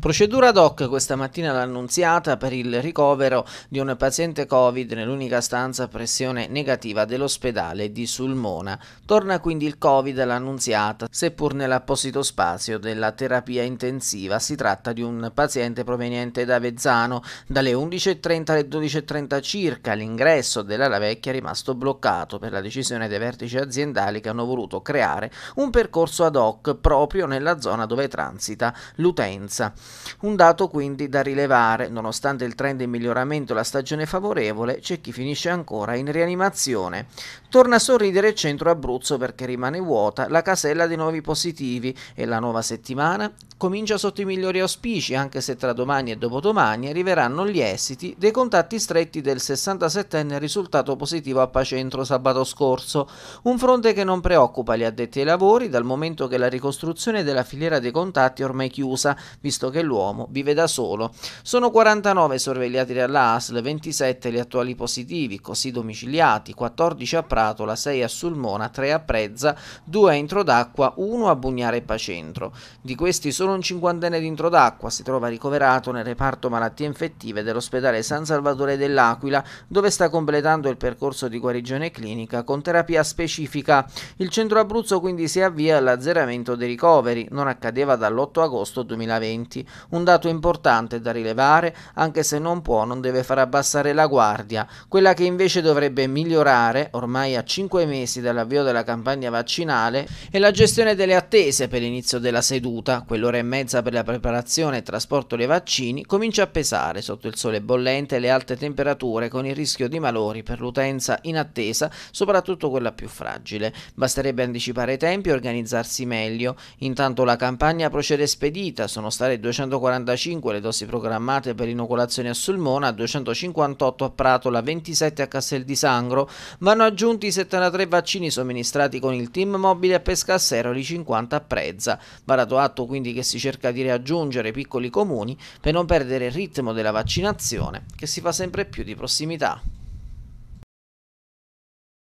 Procedura ad hoc questa mattina l'annunziata per il ricovero di un paziente Covid nell'unica stanza a pressione negativa dell'ospedale di Sulmona. Torna quindi il Covid all'annunziata, seppur nell'apposito spazio della terapia intensiva. Si tratta di un paziente proveniente da Vezzano. Dalle 11.30 alle 12.30 circa l'ingresso della vecchia è rimasto bloccato per la decisione dei vertici aziendali che hanno voluto creare un percorso ad hoc proprio nella zona dove transita l'utenza. Un dato quindi da rilevare, nonostante il trend in miglioramento e la stagione favorevole, c'è chi finisce ancora in rianimazione. Torna a sorridere il centro Abruzzo perché rimane vuota la casella dei nuovi positivi e la nuova settimana comincia sotto i migliori auspici, anche se tra domani e dopodomani arriveranno gli esiti dei contatti stretti del 67enne risultato positivo a Pacentro sabato scorso, un fronte che non preoccupa gli addetti ai lavori dal momento che la ricostruzione della filiera dei contatti è ormai chiusa, visto che che l'uomo vive da solo. Sono 49 sorvegliati dalla ASL, 27 gli attuali positivi, così domiciliati, 14 a Pratola, 6 a Sulmona, 3 a Prezza, 2 a Introdacqua, 1 a Bugnare Pacentro. Di questi solo un cinquantenne di Introdacqua si trova ricoverato nel reparto malattie infettive dell'ospedale San Salvatore dell'Aquila, dove sta completando il percorso di guarigione clinica con terapia specifica. Il centro Abruzzo quindi si avvia all'azzeramento dei ricoveri, non accadeva dall'8 agosto 2020 un dato importante da rilevare, anche se non può, non deve far abbassare la guardia, quella che invece dovrebbe migliorare, ormai a 5 mesi dall'avvio della campagna vaccinale, è la gestione delle attese per l'inizio della seduta, quell'ora e mezza per la preparazione e trasporto dei vaccini, comincia a pesare sotto il sole bollente e le alte temperature con il rischio di malori per l'utenza in attesa, soprattutto quella più fragile. Basterebbe anticipare i tempi e organizzarsi meglio. Intanto la campagna procede spedita, sono state 200 245 le dosi programmate per inocolazione a Sulmona, a 258 a Pratola, 27 a Castel di Sangro. Vanno aggiunti 73 vaccini somministrati con il team mobile a Pescasseroli, 50 a Prezza. Va dato atto quindi che si cerca di raggiungere piccoli comuni per non perdere il ritmo della vaccinazione che si fa sempre più di prossimità.